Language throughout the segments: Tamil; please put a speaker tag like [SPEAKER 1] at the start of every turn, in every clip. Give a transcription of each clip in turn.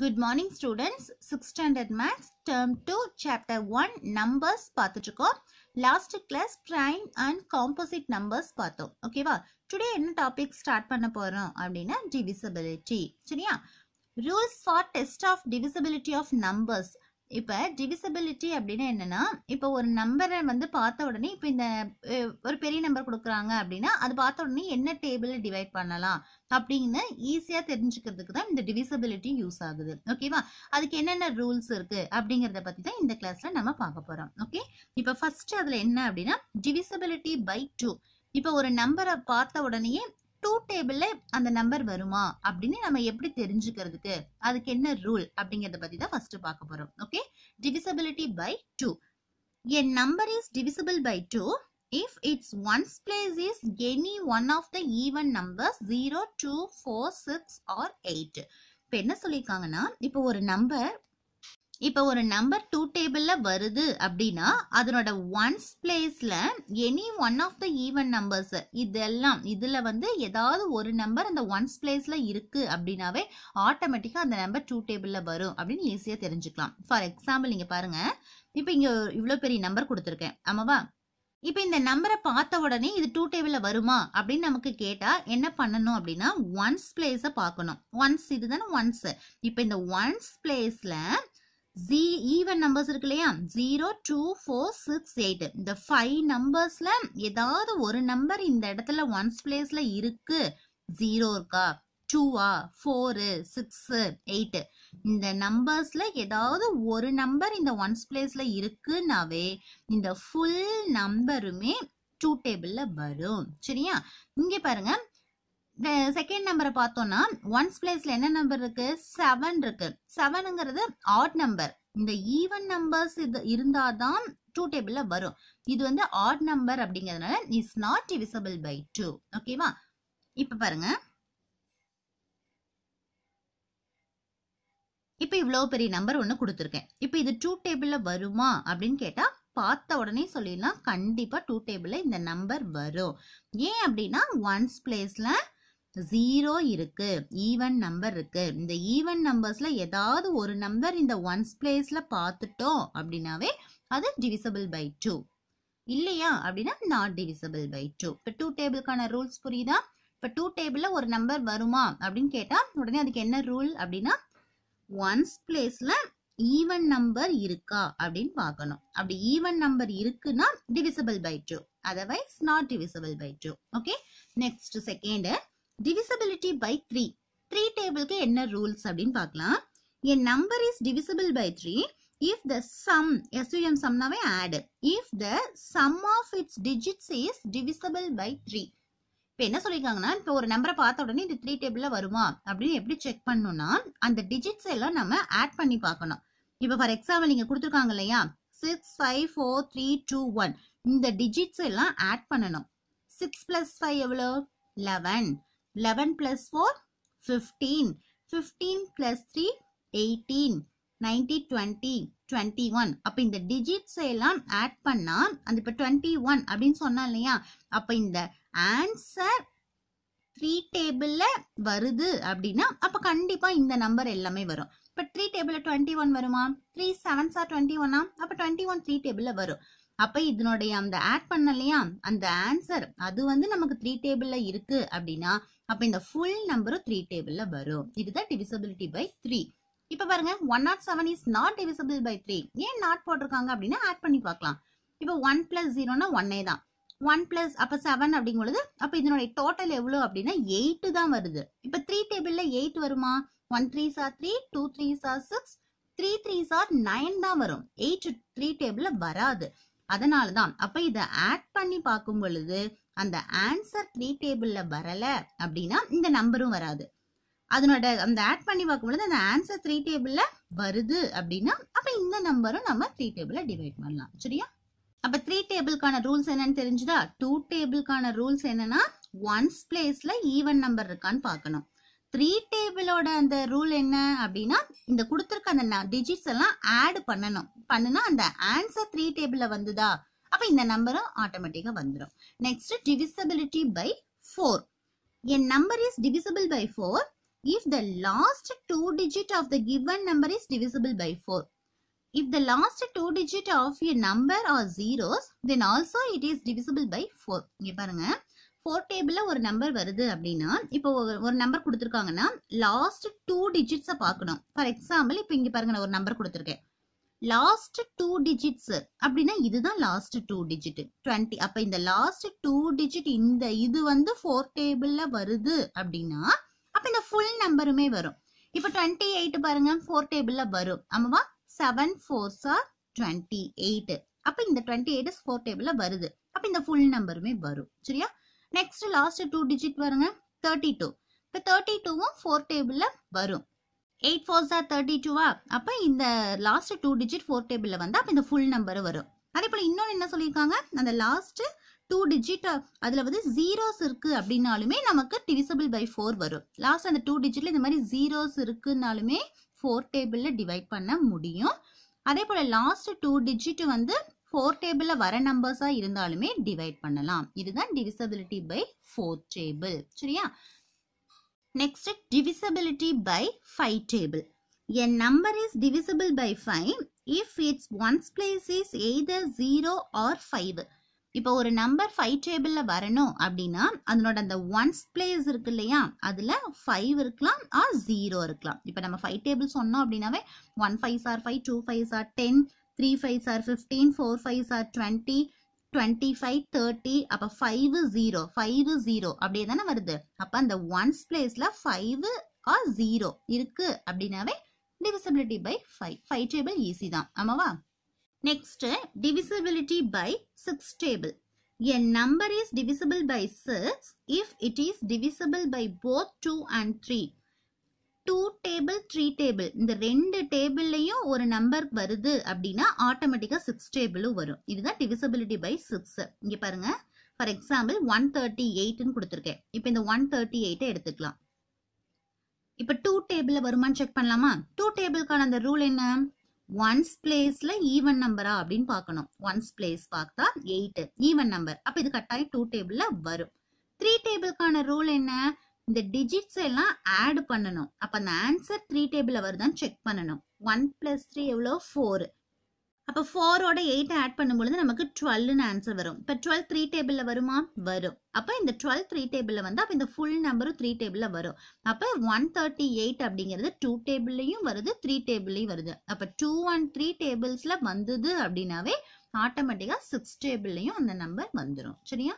[SPEAKER 1] Good morning students six standard maths term two chapter one numbers பார்த்துட்ருக்கோம் last class prime and composite numbers பார்த்தோம் ஓகேவா டுடே என்ன டாபிக் ஸ்டார்ட் பண்ண போகிறோம் அப்படின்னா டிவிசிபிலிட்டி சரியா rules for test of divisibility of numbers இப்போ டிவிசபிலிட்டி அப்படின்னா என்னென்னா இப்போ ஒரு நம்பரை வந்து பார்த்த உடனே இப்போ இந்த ஒரு பெரிய நம்பர் கொடுக்குறாங்க அப்படின்னா அது பார்த்த உடனே என்ன டேபிளில் டிவைட் பண்ணலாம் அப்படின்னு ஈஸியாக தெரிஞ்சுக்கிறதுக்கு தான் இந்த டிவிசபிலிட்டி யூஸ் ஆகுது ஓகேவா அதுக்கு என்னென்ன ரூல்ஸ் இருக்குது அப்படிங்கிறத பற்றி தான் இந்த கிளாஸில் நம்ம பார்க்க போகிறோம் ஓகே இப்போ ஃபஸ்ட்டு அதில் என்ன அப்படின்னா டிவிசபிலிட்டி பை டூ இப்போ ஒரு நம்பரை பார்த்த உடனேயே டூ டேபிளில் அந்த நம்பர் வருமா அப்படின்னு நம்ம எப்படி தெரிஞ்சுக்கிறதுக்கு அதுக்கு என்ன ரூல் அப்படிங்கிறத பற்றி தான் ஃபஸ்ட்டு பார்க்க போகிறோம் okay divisibility by 2. A number is divisible by 2 if its ones place is any one of the even numbers 0, 2, 4, 6 or 8. இப்போது ஒரு நம்பர் இப்போ ஒரு நம்பர் டூ டேபிளில் வருது அப்படின்னா அதனோட ஒன்ஸ் பிளேஸில் any one of the even numbers இதெல்லாம் இதில் வந்து ஏதாவது ஒரு நம்பர் அந்த ஒன்ஸ் பிளேஸில் இருக்குது அப்படின்னாவே ஆட்டோமேட்டிக்காக அந்த நம்பர் டூ டேபிளில் வரும் அப்படின்னு ஈஸியாக தெரிஞ்சுக்கலாம் ஃபார் எக்ஸாம்பிள் நீங்கள் பாருங்கள் இப்போ இங்கே இவ்வளோ பெரிய நம்பர் கொடுத்துருக்கேன் ஆமாவா இப்போ இந்த நம்பரை பார்த்த உடனே இது டூ டேபிளில் வருமா அப்படின்னு நமக்கு கேட்டால் என்ன பண்ணணும் அப்படின்னா ஒன்ஸ் பிளேஸை பார்க்கணும் ஒன்ஸ் இதுதானே ஒன்ஸ் இப்போ இந்த ஒன்ஸ் பிளேஸில் ஜீ numbers நம்பர்ஸ் இருக்கு இல்லையா zero two four six eight இந்த ஃபைவ் நம்பர்ஸில் ஏதாவது ஒரு நம்பர் இந்த இடத்துல ஒன்ஸ் பிளேஸில் இருக்கு ஜீரோ இருக்கா டூவா ஃபோரு சிக்ஸு எயிட்டு இந்த நம்பர்ஸில் எதாவது ஒரு நம்பர் இந்த ஒன்ஸ் இருக்கு நாவே இந்த ஃபுல் நம்பருமே டூ டேபிளில் வரும் சரியா இங்கே பருங்க செகண்ட் நம்பரை பார்த்தோம்னா ஒன்ஸ் பிளேஸ்ல என்ன நம்பர் இருக்கு செவன் இருக்கு செவனுங்கிறது ஆட் நம்பர் இந்த ஈவன் நம்பர்ஸ் இது இருந்தாதான் டூ டேபிள்ல வரும் இது வந்து ஆட் நம்பர் அப்படிங்கிறதுனால is not divisible by two ஓகேவா இப்ப பாருங்க இப்போ இவ்வளோ பெரிய நம்பர் ஒன்று கொடுத்துருக்கேன் இப்போ இது டூ டேபிளில் வருமா அப்படின்னு கேட்டால் பார்த்த உடனே சொல்லிடலாம் கண்டிப்பாக டூ டேபிளில் இந்த நம்பர் வரும் ஏன் அப்படின்னா ஒன்ஸ் பிளேஸில் ஜீரோ இருக்கு ஈவன் நம்பர் இருக்கு இந்த ஈவன் நம்பர்ஸ்ல ஏதாவது ஒரு நம்பர் இந்த ஒன்ஸ் பிளேஸ்ல பார்த்துட்டோம் அப்படின்னாவே அது டிவிசபிள் பை டூ இல்லையா அப்படின்னா நாட் டிவிசபிள் பை டூ இப்போ டூ டேபிளுக்கான ரூல்ஸ் புரியுதா இப்போ டூ டேபிளில் ஒரு நம்பர் வருமா அப்படின்னு கேட்டால் உடனே அதுக்கு என்ன ரூல் அப்படின்னா ஒன்ஸ் பிளேஸில் ஈவன் நம்பர் இருக்கா அப்படின்னு பார்க்கணும் அப்படி ஈவன் நம்பர் இருக்குன்னா divisible by two otherwise not divisible by two okay next second divisibility by three three டேபிளுக்கு என்ன ரூல்ஸ் அப்படின்னு பார்க்கலாம் a number is divisible by three if the sum S சம்னாவே add if the sum of its digits is divisible by three 3. என்ன நான் இப்போ ஒரு நம்பரை பார்த்த உடனே இது த்ரீ டேபிள்ல வருமா அப்படின்னு எப்படி செக் பண்ணும்னா அந்த டிஜிட்ஸ் எல்லாம் நம்ம ஆட் பண்ணி பார்க்கணும் இப்போ ஃபார் எக்ஸாம்பிள் நீங்கள் கொடுத்துருக்காங்க இல்லையா six five four three two one இந்த டிஜிட்ஸ் எல்லாம் ஆட் பண்ணணும் சிக்ஸ் ப்ளஸ் ஃபைவ் எவ்வளோ eleven eleven 11 four fifteen fifteen 15 three eighteen nineteen 90, twenty one அப்போ இந்த டிஜிட்ஸ் எல்லாம் ஆட் பண்ணால் அந்த இப்போ இப்ப ஒன் அப்படின்னு சொன்னா இல்லையா அப்போ இந்த ஆன்சர் த்ரீ டேபிளில் வருது அப்படின்னா அப்போ கண்டிப்பாக இந்த நம்பர் எல்லாமே வரும் இப்போ த்ரீ டேபிளில் டுவெண்ட்டி ஒன் வருமா த்ரீ செவன்ஸா டுவெண்ட்டி ஒன்னா அப்போ டுவெண்ட்டி ஒன் த்ரீ டேபிளில் வரும் அப்போ இதனுடைய அந்த ஆட் பண்ண இல்லையா அந்த ஆன்சர் அது வந்து நமக்கு த்ரீ டேபிளில் இருக்கு அப்படின்னா அப்போ இந்த ஃபுல் நம்பரும் த்ரீ டேபிளில் வரும் இதுதான் டிவிசபிலிட்டி பை த்ரீ இப்போ பாருங்க one not seven is not divisible by three ஏன் நாட் போட்டிருக்காங்க அப்படின்னா ஆட் பண்ணி பார்க்கலாம் இப்போ ஒன் பிளஸ் ஜீரோனா ஒன்னே தான் ஒன் பிளஸ் அப்போ செவன் அப்படிங்கும்போது அப்போ இதனுடைய டோட்டல் எவ்வளோ அப்படின்னா எயிட்டு தான் வருது இப்போ த்ரீ டேபிளில் எயிட் வருமா ஒன் த்ரீ சார் த்ரீ டூ த்ரீ சார் சிக்ஸ் த்ரீ த்ரீ சார் நைன் தான் வரும் எயிட் த்ரீ டேபிளில் வராது அதனால தான் அப்போ இதை ஆட் பண்ணி பார்க்கும் பொழுது அந்த ஆன்சர் த்ரீ டேபிளில் வரலை அப்படின்னா இந்த நம்பரும் வராது அதனோட அந்த ஆட் பண்ணி பார்க்கும்பொழுது அந்த ஆன்சர் த்ரீ டேபிளில் வருது அப்படின்னா அப்போ இந்த நம்பரும் நம்ம த்ரீ டேபிளில் டிவைட் பண்ணலாம் சரியா அப்போ த்ரீ டேபிளுக்கான ரூல்ஸ் என்னன்னு தெரிஞ்சுதா டூ டேபிளுக்கான ரூல்ஸ் என்னன்னா ஒன்ஸ் பிளேஸில் ஈவன் நம்பர் இருக்கான்னு பார்க்கணும் த்ரீ டேபிளோட அந்த ரூல் என்ன அப்படின்னா இந்த கொடுத்துருக்க அந்த டிஜிட்ஸ் எல்லாம் ஆட் பண்ணணும் பண்ணுனா அந்த ஆன்சர் த்ரீ டேபிளில் வந்துதா அப்போ இந்த நம்பரும் ஆட்டோமேட்டிக்காக வந்துடும் Next, divisibility by 4. A number is divisible by 4 if the last 2 digit of the given number is divisible by 4. If the last 2 digit of a number are zeros, then also it is divisible by 4. இங்கே பாருங்க, 4 table ஒரு number வருது அப்படின்னா, இப்போ ஒரு number குடுத்திருக்காங்கன்னா, last 2 digits பார்க்கணும். For example, இப்போ இங்கே பாருங்க, ஒரு number குடுத்திருக்கேன். லாஸ்ட் டூ டிஜிட்ஸ் அப்படின்னா இதுதான் லாஸ்ட் டூ டிஜிட் டுவெண்ட்டி அப்ப இந்த லாஸ்ட் டூ டிஜிட் இந்த இது வந்து ஃபோர் டேபிள்ல வருது அப்படின்னா அப்ப இந்த ஃபுல் நம்பருமே வரும் இப்ப டுவெண்ட்டி எயிட் பாருங்க ஃபோர் டேபிள்ல வரும் ஆமாவா செவன் ஃபோர் சார் டுவெண்ட்டி எயிட் அப்ப இந்த டுவெண்ட்டி எயிட் ஃபோர் டேபிள்ல வருது அப்ப இந்த ஃபுல் நம்பருமே வரும் சரியா நெக்ஸ்ட் லாஸ்ட் டூ டிஜிட் வருங்க தேர்ட்டி டூ இப்போ தேர்ட்டி டூவும் ஃபோர் டேபிளில் வரும் எயிட் ஃபோர் சார் தேர்ட்டி டூவா அப்போ இந்த லாஸ்ட் டூ டிஜிட் ஃபோர் டேபிளில் வந்து அப்போ இந்த ஃபுல் நம்பர் வரும் அதே போல் இன்னொன்று என்ன சொல்லியிருக்காங்க அந்த லாஸ்ட்டு டூ டிஜிட் அதில் வந்து ஜீரோஸ் இருக்குது அப்படின்னாலுமே நமக்கு டிவிசபிள் பை ஃபோர் வரும் லாஸ்ட் அந்த டூ டிஜிட்டில் இந்த மாதிரி ஜீரோஸ் இருக்குன்னாலுமே ஃபோர் டேபிளில் டிவைட் பண்ண முடியும் அதே போல் லாஸ்ட் டூ டிஜிட் வந்து ஃபோர் டேபிளில் வர நம்பர்ஸாக இருந்தாலுமே டிவைட் பண்ணலாம் இதுதான் டிவிசபிலிட்டி பை ஃபோர் டேபிள் சரியா Next, divisibility by five table an number is divisible by 5 if it's ones place is either zero or five இப்போ ஒரு நம்பர் ஃபைவ் டேபிளில் வரணும் அப்படின்னா அதனோட அந்த ஒன்ஸ் பிளேஸ் இருக்கு இல்லையா அதில் ஃபைவ் இருக்கலாம் ஆர் ஜீரோ இருக்கலாம் இப்போ நம்ம ஃபைவ் டேபிள் சொன்னோம் அப்படின்னாவே ஒன் ஃபைவ் சார் ஃபைவ் டூ ஃபைவ் சார் டென் த்ரீ ஃபைவ் சார் ஃபிஃப்டீன் ஃபோர் ஃபைவ் சார் டுவெண்ட்டி டுவெண்ட்டி ஃபைவ் தேர்ட்டி அப்போ ஃபைவ் ஜீரோ ஃபைவ் ஜீரோ அப்படியே தானே வருது அப்போ அந்த ஒன்ஸ் பிளேஸில் ஃபைவ் ஆர் ஜீரோ இருக்கு அப்படின்னாவே divisibility by five five table easy தான் ஆமாவா next divisibility by six table A number is divisible by six if it is divisible by both two and three two table three table இந்த ரெண்டு டேபிள்லையும் ஒரு நம்பர் வருது அப்படின்னா ஆட்டோமேட்டிக்காக சிக்ஸ் டேபிளும் வரும் இதுதான் டிவிசபிலிட்டி பை சிக்ஸ் இங்கே பாருங்க ஃபார் எக்ஸாம்பிள் ஒன் தேர்ட்டி எயிட்னு கொடுத்துருக்கேன் இப்போ இந்த ஒன் தேர்ட்டி எயிட்டை எடுத்துக்கலாம் இப்போ டூ டேபிளில் வருமானு செக் பண்ணலாமா டூ டேபிளுக்கான அந்த ரூல் என்ன ஒன்ஸ் பிளேஸில் ஈவன் நம்பரா அப்படின்னு பார்க்கணும் ஒன்ஸ் பிளேஸ் பார்த்தா எயிட்டு ஈவன் நம்பர் அப்போ இது கட்டாயம் டூ டேபிளில் வரும் த்ரீ டேபிளுக்கான ரூல் என்ன இந்த டிஜிட்ஸ் எல்லாம் ஆட் பண்ணணும் அப்போ அந்த ஆன்சர் த்ரீ டேபிள் வருதான்னு செக் பண்ணணும் ஒன் பிளஸ் த்ரீ எவ்வளோ ஃபோர் அப்போ ஃபோரோட எயிட் ஆட் பண்ணும்பொழுது நமக்கு டுவெல்னு ஆன்சர் வரும் இப்போ டுவெல் த்ரீ டேபிளில் வருமா வரும் அப்போ இந்த டுவெல் த்ரீ டேபிள்ல வந்து அப்போ இந்த ஃபுல் நம்பரும் த்ரீ டேபிள்ல வரும் அப்போ ஒன் தேர்ட்டி எயிட் அப்படிங்கிறது டூ டேபிள்லயும் வருது த்ரீ டேபிள்லயும் வருது அப்போ டூ ஒன் த்ரீ டேபிள்ஸ்ல வந்தது அப்படின்னாவே ஆட்டோமேட்டிக்காக சிக்ஸ் டேபிள்லையும் அந்த நம்பர் வந்துடும் சரியா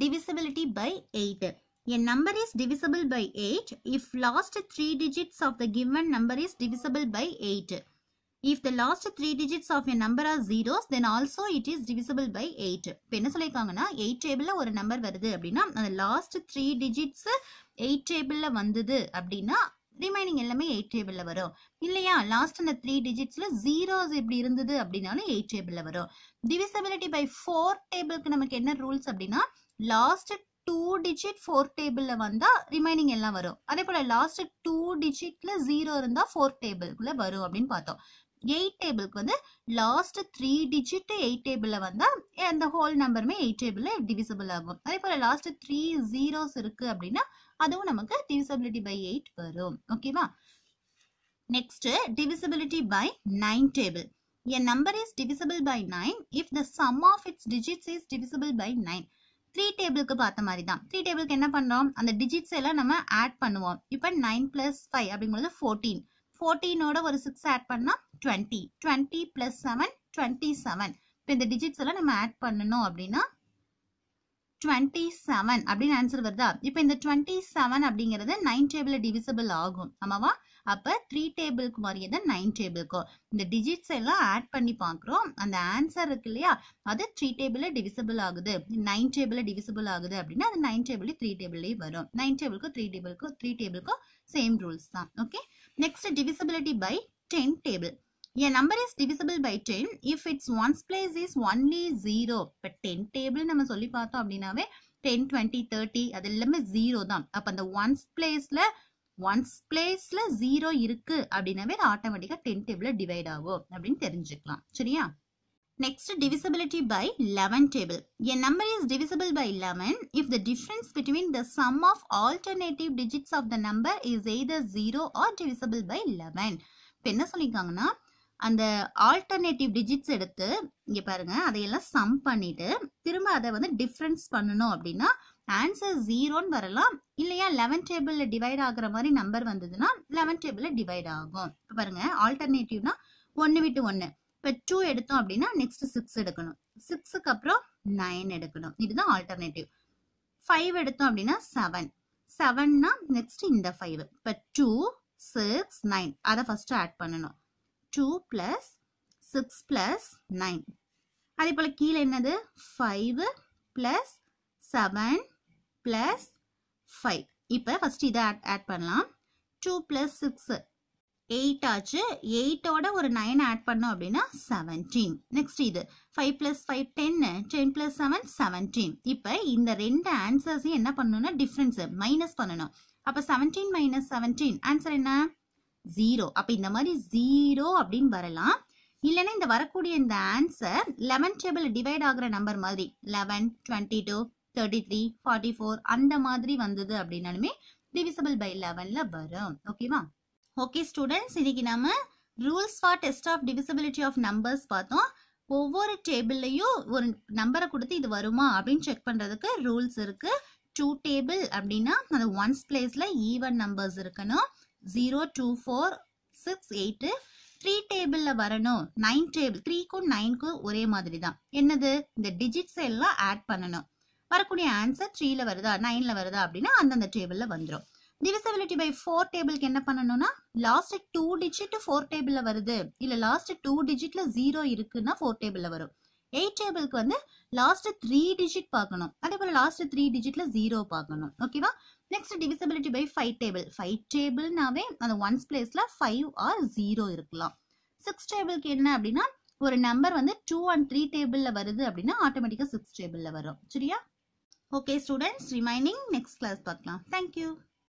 [SPEAKER 1] divisibility by eight A number is divisible by 8 if last 3 digits of the given number is divisible by 8. If the last 3 digits of a number are zeros, then also it is divisible by 8. இப்போ என்ன சொல்லியிருக்காங்கன்னா எயிட் டேபிளில் ஒரு நம்பர் வருது அப்படின்னா அந்த லாஸ்ட் த்ரீ டிஜிட்ஸ் எயிட் டேபிளில் வந்தது அப்படின்னா ரிமைனிங் எல்லாமே எயிட் டேபிளில் வரும் இல்லையா லாஸ்ட் அந்த த்ரீ டிஜிட்ஸில் ஜீரோஸ் இப்படி இருந்தது அப்படின்னாலும் எயிட் டேபிளில் வரும் டிவிசபிலிட்டி பை ஃபோர் டேபிளுக்கு நமக்கு என்ன ரூல்ஸ் அப்படின்னா லாஸ்ட் டூ டிஜிட் ஃபோர் டேபிளில் வந்தால் ரிமைனிங் எல்லாம் வரும் அதே போல் லாஸ்ட் டூ டிஜிட்டில் ஜீரோ இருந்தால் ஃபோர் டேபிள்குள்ளே வரும் அப்படின்னு பார்த்தோம் எயிட் டேபிளுக்கு வந்து லாஸ்ட் த்ரீ டிஜிட் எயிட் டேபிளில் வந்தால் அந்த ஹோல் நம்பருமே எயிட் டேபிளில் டிவிசபிள் ஆகும் அதே போல் லாஸ்ட் த்ரீ ஜீரோஸ் இருக்குது அப்படின்னா அதுவும் நமக்கு டிவிசபிலிட்டி பை எயிட் வரும் ஓகேவா next divisibility by nine table an number is divisible by nine if the sum of its digits is divisible by nine three டேபிளுக்கு பார்த்த மாதிரி தான் த்ரீ டேபிளுக்கு என்ன பண்ணுறோம் அந்த டிஜிட்ஸ் எல்லாம் நம்ம ஆட் பண்ணுவோம் இப்போ நைன் பிளஸ் ஃபைவ் அப்படிங்கிறது ஃபோர்டீன் ஃபோர்டீனோட ஒரு சிக்ஸ் ஆட் பண்ணால் twenty twenty plus seven twenty seven இப்போ இந்த டிஜிட்ஸ் எல்லாம் நம்ம ஆட் பண்ணணும் அப்படின்னா டுவெண்ட்டி செவன் அப்படின்னு ஆன்சர் வருதா இப்போ இந்த டுவெண்ட்டி செவன் அப்படிங்கிறது நைன் டேபிள் டிவிசபிள் ஆகும் ஆமாவா அப்போ த்ரீ டேபிளுக்கு மாதிரியே தான் நைன் டேபிளுக்கும் இந்த டிஜிட்ஸ் எல்லாம் ஆட் பண்ணி பார்க்குறோம் அந்த ஆன்சர் இருக்கு இல்லையா அது த்ரீ டேபிளில் டிவிசபிள் ஆகுது நைன் டேபிளில் டிவிசபிள் ஆகுது அப்படின்னா அது நைன் டேபிள் த்ரீ டேபிள்லேயே வரும் நைன் டேபிளுக்கும் த்ரீ டேபிளுக்கும் த்ரீ டேபிளுக்கும் சேம் ரூல்ஸ் தான் okay next divisibility by ten table A number is divisible by 10 if its ones place is only 0. இப்போ 10 table நம்ம சொல்லி பார்த்தோம் அப்படின்னாவே 10, 20, 30 அது எல்லாமே 0 தான் அப்போ அந்த ஒன்ஸ் பிளேஸில் ஒன்ஸ் பிளேஸில் 0 இருக்கு அப்படின்னாவே ஆட்டோமேட்டிக்காக டென் டேபிளில் டிவைட் ஆகும் அப்படின்னு தெரிஞ்சுக்கலாம் சரியா Next, divisibility by 11 table. A number is divisible by 11 if the difference between the sum of alternative digits of the number is either 0 or divisible by 11. இப்போ என்ன சொல்லியிருக்காங்கன்னா அந்த ஆல்டர்னேட்டிவ் டிஜிட்ஸ் எடுத்து இங்கே பாருங்க அதையெல்லாம் சம் பண்ணிட்டு திரும்ப அதை வந்து டிஃப்ரென்ஸ் பண்ணணும் அப்படின்னா ஆன்சர் ஜீரோன்னு வரலாம் இல்லையா லெவன் டேபிளில் டிவைட் ஆகுற மாதிரி நம்பர் வந்ததுன்னா லெவன் டேபிளில் டிவைட் ஆகும் இப்போ பாருங்க ஆல்டர்னேட்டிவ்னா ஒன்று விட்டு ஒன்று இப்போ டூ எடுத்தோம் அப்படின்னா நெக்ஸ்ட் சிக்ஸ் எடுக்கணும் சிக்ஸுக்கு அப்புறம் நைன் எடுக்கணும் இதுதான் ஆல்டர்னேட்டிவ் ஃபைவ் எடுத்தோம் அப்படின்னா செவன் செவன்னா நெக்ஸ்ட் இந்த ஃபைவ் இப்போ டூ சிக்ஸ் நைன் அதை ஃபர்ஸ்ட் ஆட் பண்ணணும் two plus six plus nine அதே போல் கீழே என்னது five plus seven plus five இப்போ ஃபஸ்ட் இதை ஆட் ஆட் பண்ணலாம் டூ ப்ளஸ் சிக்ஸு எயிட் ஆச்சு எயிட்டோட ஒரு நைன் ஆட் பண்ணோம் அப்படின்னா செவன்டீன் நெக்ஸ்ட் இது ஃபைவ் ப்ளஸ் ஃபைவ் டென்னு டென் ப்ளஸ் செவன் செவன்டீன் இப்போ இந்த ரெண்டு ஆன்சர்ஸையும் என்ன பண்ணணும்னா டிஃப்ரென்ஸு மைனஸ் பண்ணணும் அப்போ செவன்டீன் மைனஸ் செவன்டீன் ஆன்சர் என்ன ஜீரோ அப்ப இந்த மாதிரி ஜீரோ அப்படின்னு வரலாம் இல்லைன்னா இந்த வரக்கூடிய இந்த ஆன்சர் லெவன் டேபிள் டிவைட் ஆகுற நம்பர் மாதிரி eleven twenty two thirty three forty four அந்த மாதிரி வந்தது அப்படின்னாலுமே டிவிசபிள் பை லெவன்ல வரும் ஓகேவா ஓகே ஸ்டூடெண்ட்ஸ் இன்னைக்கு நாம rules for test of divisibility of numbers பார்த்தோம் ஒவ்வொரு டேபிள்லையும் ஒரு நம்பரை கொடுத்து இது வருமா அப்படின்னு செக் பண்றதுக்கு ரூல்ஸ் இருக்கு டூ டேபிள் அப்படின்னா அந்த ஒன்ஸ் பிளேஸில் ஈவன் நம்பர்ஸ் இருக்கணும் zero two four six eight three டேபிளில் வரணும் நைன் டேபிள் த்ரீக்கும் நைன்க்கும் ஒரே மாதிரி தான் என்னது இந்த டிஜிட்ஸ் எல்லாம் ஆட் பண்ணணும் வரக்கூடிய ஆன்சர் த்ரீல வருதா நைன்ல வருதா அப்படின்னா அந்தந்த டேபிள்ல வந்துடும் டிவிசபிலிட்டி பை ஃபோர் டேபிளுக்கு என்ன பண்ணணும்னா லாஸ்ட் டூ டிஜிட் ஃபோர் டேபிள்ல வருது இல்ல லாஸ்ட் டூ டிஜிட்ல ஜீரோ இருக்குன்னா ஃபோர் டேபிள்ல வரும் எயிட் டேபிளுக்கு வந்து லாஸ்ட் த்ரீ டிஜிட் பார்க்கணும் அதே போல லாஸ்ட் த்ரீ டிஜிட்ல ஜீரோ பார்க்கணும் ஓகேவா next divisibility by five table five டேபிள்னாவே அந்த ஒன்ஸ் பிளேஸ்ல ஃபைவ் ஆர் ஜீரோ இருக்கலாம் சிக்ஸ் டேபிளுக்கு என்ன அப்படின்னா ஒரு நம்பர் வந்து டூ அண்ட் த்ரீ டேபிள்ல வருது அப்படின்னா ஆட்டோமேட்டிக்கா சிக்ஸ் டேபிள்ல வரும் சரியா okay students remaining next class பார்க்கலாம் தேங்க்யூ